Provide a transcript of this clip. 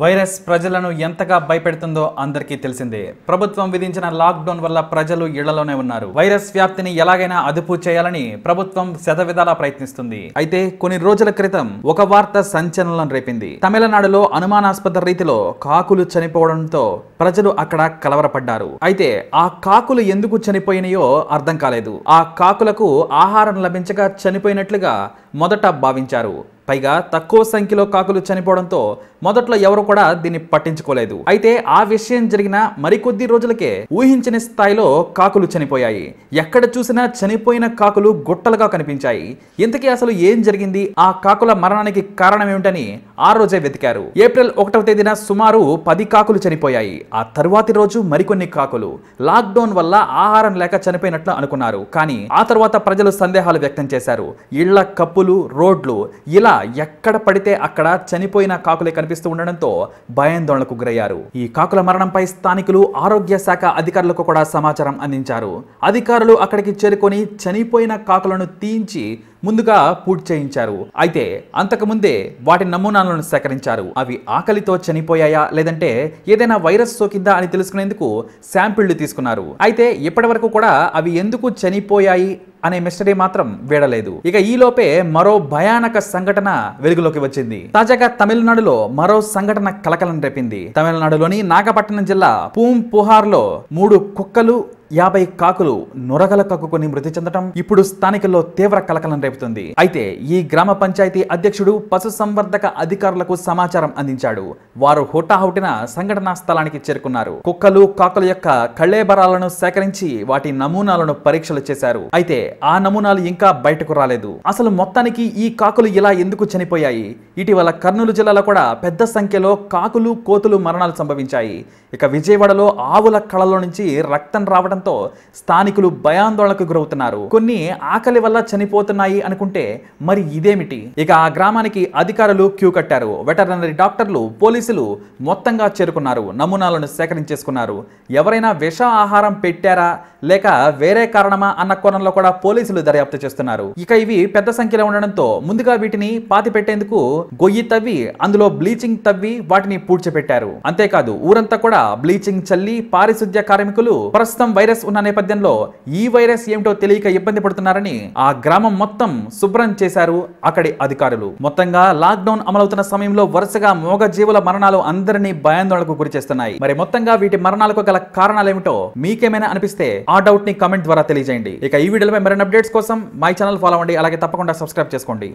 virus ప్రజలను ఎంతగా భయపెడుతుందో అందరికీ తెలిసిందే ప్రభుత్వం విధించిన లాక్డౌన్ వల్ల ప్రజలు ఇళ్లలోనే ఉన్నారు వైరస్ వ్యాప్తిని ఎలాగైనా అదుపు చేయాలని ప్రభుత్వం శతవిధాలా ప్రయత్నిస్తుంది అయితే కొన్ని రోజుల క్రితం ఒక వార్త సంచలనం రేపింది తమిళనాడులో అనుమానాస్పద రీతిలో కాకులు చనిపోవడంతో ప్రజలు అక్కడ కలవరపడ్డారు అయితే ఆ కాకులు ఎందుకు చనిపోయినాయో అర్థం కాలేదు ఆ కాకులకు ఆహారం లభించగా చనిపోయినట్లుగా మొదట భావించారు పైగా తక్కువ సంఖ్యలో కాకులు చనిపోవడంతో మొదట్లో ఎవరు కూడా దీన్ని పట్టించుకోలేదు అయితే ఆ విషయం జరిగిన మరికొద్ది రోజులకే ఊహించని స్థాయిలో కాకులు చనిపోయాయి ఎక్కడ చూసినా చనిపోయిన కాకులు గుట్టలుగా కనిపించాయి ఇంతకీ అసలు ఏం జరిగింది ఆ కాకుల మరణానికి కారణం ఏమిటని ఆ రోజే వెతికారు ఏప్రిల్ ఒకటవ తేదీన సుమారు పది కాకులు చనిపోయాయి ఆ తరువాతి రోజు మరికొన్ని కాకులు లాక్డౌన్ వల్ల ఆహారం లేక చనిపోయినట్లు అనుకున్నారు కానీ ఆ తర్వాత ప్రజలు సందేహాలు వ్యక్తం చేశారు ఇళ్ల కప్పులు రోడ్లు ఇలా ఎక్కడ పడితే అక్కడ చనిపోయిన కాకులే కనిపిస్తూ ఉండడంతో భయాందోళనకు గురయ్యారు ఈ కాకుల మరణంపై స్థానికులు ఆరోగ్య శాఖ అధికారులకు కూడా సమాచారం అందించారు అధికారులు అక్కడికి చేరుకొని చనిపోయిన కాకులను తీయించి ముందుగా పూర్తి చేయించారు అయితే అంతకుముందే వాటి నమూనాలను సేకరించారు అవి ఆకలితో చనిపోయాయా లేదంటే ఏదైనా వైరస్ సోకిందా అని తెలుసుకునేందుకు శాంపిళ్లు తీసుకున్నారు అయితే ఇప్పటి వరకు కూడా అవి ఎందుకు చనిపోయాయి అనే మిస్టరీ మాత్రం వీడలేదు ఇక ఈలోపే మరో భయానక సంఘటన వెలుగులోకి వచ్చింది తాజాగా తమిళనాడులో మరో సంఘటన కలకలం రేపింది తమిళనాడులోని నాగపట్నం జిల్లా పూం లో మూడు కుక్కలు యాభై కాకులు నొరగల కక్కుకుని మృతి చెందడం ఇప్పుడు స్థానికుల్లో తీవ్ర కలకలం రేపుతుంది అయితే ఈ గ్రామ పంచాయతీ అధ్యక్షుడు పశుసంవర్ధక అధికారులకు సమాచారం అందించాడు వారు హుటాహుటిన సంఘటనా స్థలానికి చేరుకున్నారు కుక్కలు కాకుల యొక్క కళ్ళేబరాలను సేకరించి వాటి నమూనాలను పరీక్షలు చేశారు అయితే ఆ నమూనాలు ఇంకా బయటకు రాలేదు అసలు మొత్తానికి ఈ కాకులు ఇలా ఎందుకు చనిపోయాయి ఇటీవల కర్నూలు జిల్లాలో కూడా పెద్ద సంఖ్యలో కాకులు కోతులు మరణాలు సంభవించాయి ఇక విజయవాడలో ఆవుల కళలో నుంచి రక్తం రావడం రావడంతో స్థానికులు భయాందోళనకు గురవుతున్నారు కొన్ని ఆకలి వల్ల చనిపోతున్నాయి అనుకుంటే మరి ఇదేమిటి ఇక ఆ గ్రామానికి అధికారులు క్యూ కట్టారు వెటర్నరీ డాక్టర్లు పోలీసులు మొత్తంగా చేరుకున్నారు నమూనాలను సేకరించేసుకున్నారు ఎవరైనా విష ఆహారం పెట్టారా లేక వేరే కారణమా అన్న కోణంలో కూడా పోలీసులు దర్యాప్తు చేస్తున్నారు ఇక ఇవి పెద్ద సంఖ్యలో ఉండడంతో ముందుగా వీటిని పాతి పెట్టేందుకు గొయ్యి తవ్వి అందులో బ్లీచింగ్ తవ్వి వాటిని పూడ్చిపెట్టారు అంతేకాదు ఊరంతా కూడా బ్లీచింగ్ చల్లి పారిశుద్ధ్య కార్మికులు ప్రస్తుతం వైరస్ వైరస్ ఉన్న నేపథ్యంలో ఈ వైరస్ ఏమిటో తెలియక ఇబ్బంది పడుతున్నారని ఆ గ్రామం మొత్తం శుభ్రం చేశారు అక్కడి అధికారులు మొత్తంగా లాక్డౌన్ అమలవుతున్న సమయంలో వరుసగా మూగజీవుల మరణాలు అందరినీ భయాందోళనకు గురి చేస్తున్నాయి మరి మొత్తంగా వీటి మరణాలకు గల కారణాలు ఏమిటో మీకేమైనా అనిపిస్తే ఆ డౌట్ ని కమెంట్ ద్వారా తెలియజేయండి ఇక ఈ వీడియోలో మరిన్ని అప్డేట్స్ కోసం మై ఛానల్ ఫాలో అవ్వండి అలాగే తప్పకుండా సబ్స్క్రైబ్ చేసుకోండి